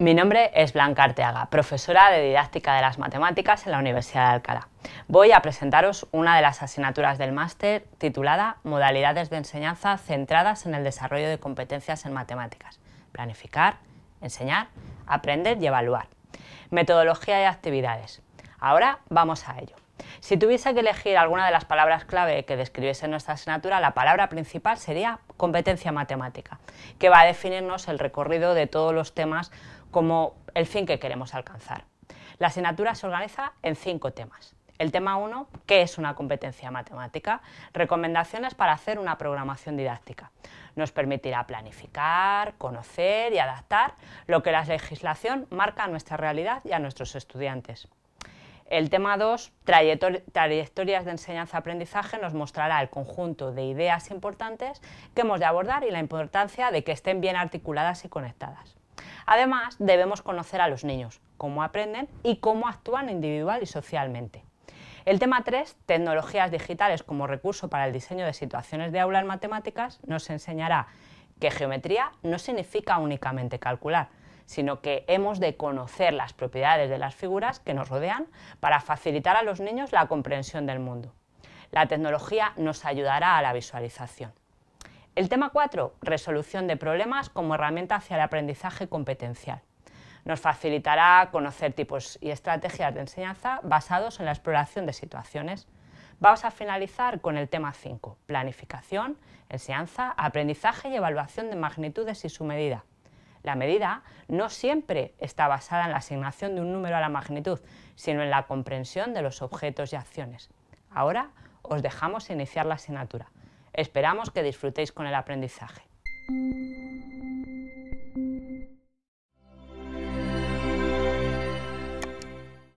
Mi nombre es Blanca Arteaga, profesora de Didáctica de las Matemáticas en la Universidad de Alcalá. Voy a presentaros una de las asignaturas del máster titulada Modalidades de enseñanza centradas en el desarrollo de competencias en matemáticas. Planificar, enseñar, aprender y evaluar. Metodología y actividades. Ahora vamos a ello. Si tuviese que elegir alguna de las palabras clave que describiese nuestra asignatura, la palabra principal sería competencia matemática, que va a definirnos el recorrido de todos los temas como el fin que queremos alcanzar. La asignatura se organiza en cinco temas. El tema 1, ¿qué es una competencia matemática? Recomendaciones para hacer una programación didáctica. Nos permitirá planificar, conocer y adaptar lo que la legislación marca a nuestra realidad y a nuestros estudiantes. El tema 2, trayectorias de enseñanza-aprendizaje, nos mostrará el conjunto de ideas importantes que hemos de abordar y la importancia de que estén bien articuladas y conectadas. Además, debemos conocer a los niños, cómo aprenden y cómo actúan individual y socialmente. El tema 3, tecnologías digitales como recurso para el diseño de situaciones de aula en matemáticas, nos enseñará que geometría no significa únicamente calcular, sino que hemos de conocer las propiedades de las figuras que nos rodean para facilitar a los niños la comprensión del mundo. La tecnología nos ayudará a la visualización. El tema 4, resolución de problemas como herramienta hacia el aprendizaje competencial. Nos facilitará conocer tipos y estrategias de enseñanza basados en la exploración de situaciones. Vamos a finalizar con el tema 5, planificación, enseñanza, aprendizaje y evaluación de magnitudes y su medida. La medida no siempre está basada en la asignación de un número a la magnitud, sino en la comprensión de los objetos y acciones. Ahora os dejamos iniciar la asignatura. Esperamos que disfrutéis con el aprendizaje.